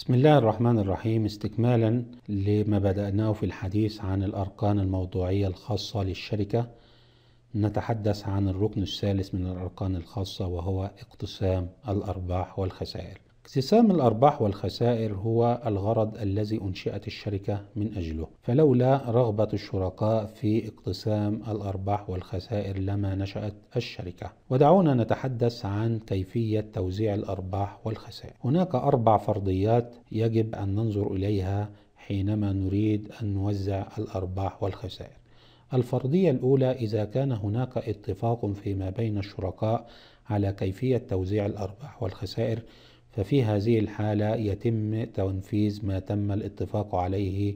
بسم الله الرحمن الرحيم استكمالا لما بدأناه في الحديث عن الأركان الموضوعية الخاصة للشركة نتحدث عن الركن الثالث من الأركان الخاصة وهو اقتسام الأرباح والخسائر اقتسام الأرباح والخسائر هو الغرض الذي أنشئت الشركة من أجله، فلولا رغبة الشركاء في اقتسام الأرباح والخسائر لما نشأت الشركة. ودعونا نتحدث عن كيفية توزيع الأرباح والخسائر. هناك أربع فرضيات يجب أن ننظر إليها حينما نريد أن نوزع الأرباح والخسائر. الفرضية الأولى إذا كان هناك اتفاق فيما بين الشركاء على كيفية توزيع الأرباح والخسائر ففي هذه الحالة يتم تنفيذ ما تم الاتفاق عليه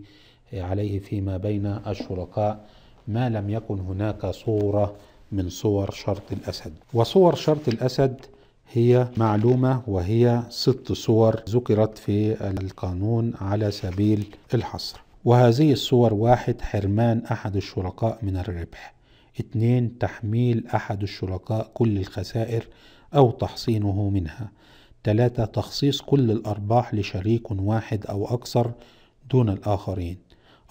عليه فيما بين الشركاء ما لم يكن هناك صورة من صور شرط الأسد وصور شرط الأسد هي معلومة وهي ست صور ذكرت في القانون على سبيل الحصر وهذه الصور واحد حرمان أحد الشركاء من الربح اثنين تحميل أحد الشركاء كل الخسائر أو تحصينه منها ثلاثة تخصيص كل الأرباح لشريك واحد أو أكثر دون الآخرين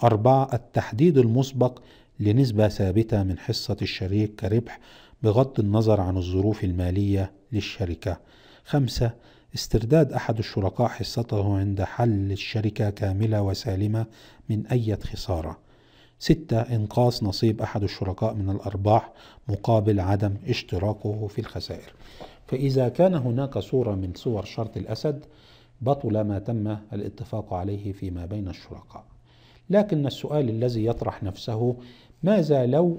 أربعة التحديد المسبق لنسبة ثابتة من حصة الشريك كربح بغض النظر عن الظروف المالية للشركة خمسة استرداد أحد الشركاء حصته عند حل الشركة كاملة وسالمة من أي خسارة ستة إنقاص نصيب أحد الشركاء من الأرباح مقابل عدم اشتراكه في الخسائر فإذا كان هناك صورة من صور شرط الأسد بطل ما تم الاتفاق عليه فيما بين الشركاء لكن السؤال الذي يطرح نفسه ماذا لو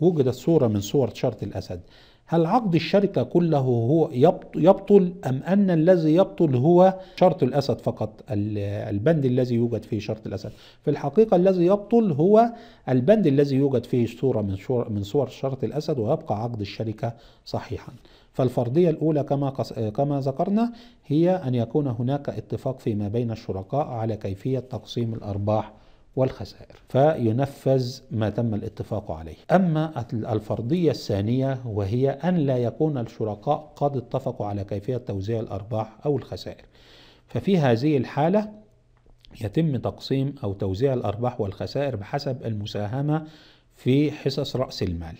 وجدت صورة من صور شرط الأسد هل عقد الشركة كله هو يبطل أم أن الذي يبطل هو شرط الأسد فقط البند الذي يوجد فيه شرط الأسد في الحقيقة الذي يبطل هو البند الذي يوجد فيه صورة من صور, من صور شرط الأسد ويبقى عقد الشركة صحيحا فالفرضية الأولى كما قص... كما ذكرنا هي أن يكون هناك اتفاق فيما بين الشركاء على كيفية تقسيم الأرباح والخسائر فينفذ ما تم الاتفاق عليه أما الفرضية الثانية وهي أن لا يكون الشركاء قد اتفقوا على كيفية توزيع الأرباح أو الخسائر ففي هذه الحالة يتم تقسيم أو توزيع الأرباح والخسائر بحسب المساهمة في حصص رأس المال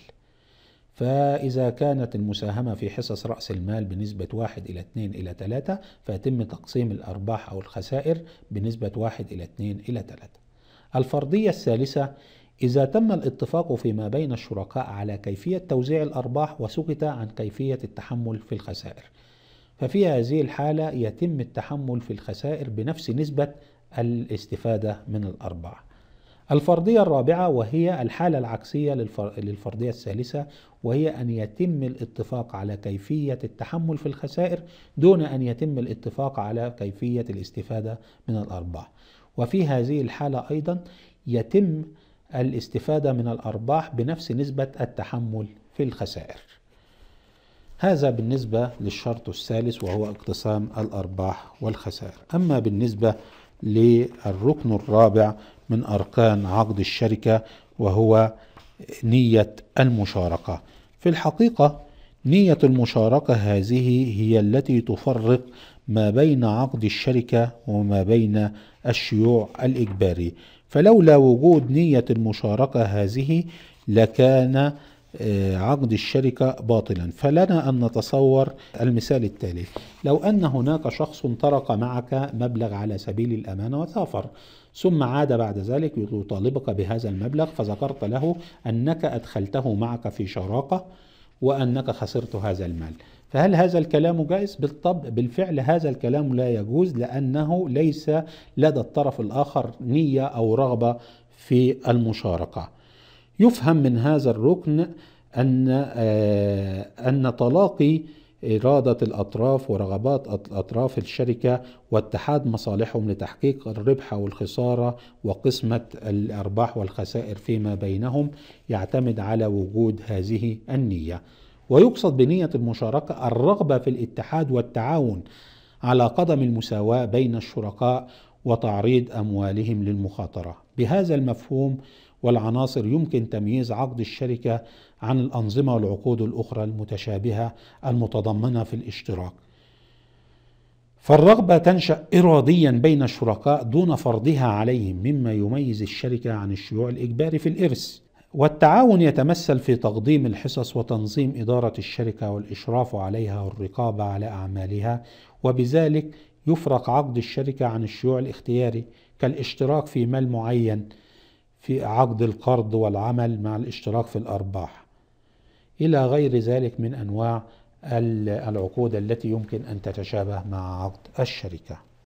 فإذا كانت المساهمة في حصص رأس المال بنسبة 1 إلى 2 إلى 3 فيتم تقسيم الأرباح أو الخسائر بنسبة 1 إلى 2 إلى 3 الفرضية الثالثة إذا تم الاتفاق فيما بين الشركاء على كيفية توزيع الأرباح وسكت عن كيفية التحمل في الخسائر ففي هذه الحالة يتم التحمل في الخسائر بنفس نسبة الاستفادة من الأرباح الفرضية الرابعة وهي الحالة العكسية للفرضية الثالثة وهي أن يتم الاتفاق على كيفية التحمل في الخسائر دون أن يتم الاتفاق على كيفية الاستفادة من الأرباح وفي هذه الحالة أيضا يتم الاستفادة من الأرباح بنفس نسبة التحمل في الخسائر هذا بالنسبة للشرط الثالث وهو اقتسام الأرباح والخسائر أما بالنسبة للركن الرابع من أركان عقد الشركة وهو نية المشاركة في الحقيقة نية المشاركة هذه هي التي تفرق ما بين عقد الشركة وما بين الشيوع الإجباري فلولا وجود نية المشاركة هذه لكان آه، عقد الشركة باطلا فلنا أن نتصور المثال التالي لو أن هناك شخص طرق معك مبلغ على سبيل الأمانة وسافر ثم عاد بعد ذلك يطالبك بهذا المبلغ فذكرت له أنك أدخلته معك في شراكة وأنك خسرت هذا المال فهل هذا الكلام جائز؟ بالطبع بالفعل هذا الكلام لا يجوز لأنه ليس لدى الطرف الآخر نية أو رغبة في المشاركة يفهم من هذا الركن أن آه، أن طلاقي إرادة الأطراف ورغبات أطراف الشركة واتحاد مصالحهم لتحقيق الربح والخسارة وقسمة الأرباح والخسائر فيما بينهم يعتمد على وجود هذه النية ويقصد بنية المشاركة الرغبة في الاتحاد والتعاون على قدم المساواة بين الشركاء وتعريض أموالهم للمخاطرة بهذا المفهوم والعناصر يمكن تمييز عقد الشركة عن الأنظمة والعقود الأخرى المتشابهة المتضمنة في الاشتراك. فالرغبة تنشأ إراديا بين الشركاء دون فرضها عليهم مما يميز الشركة عن الشيوع الإجباري في الإرث. والتعاون يتمثل في تقديم الحصص وتنظيم إدارة الشركة والإشراف عليها والرقابة على أعمالها وبذلك يفرق عقد الشركة عن الشيوع الاختياري كالاشتراك في مال معين في عقد القرض والعمل مع الاشتراك في الأرباح إلى غير ذلك من أنواع العقود التي يمكن أن تتشابه مع عقد الشركة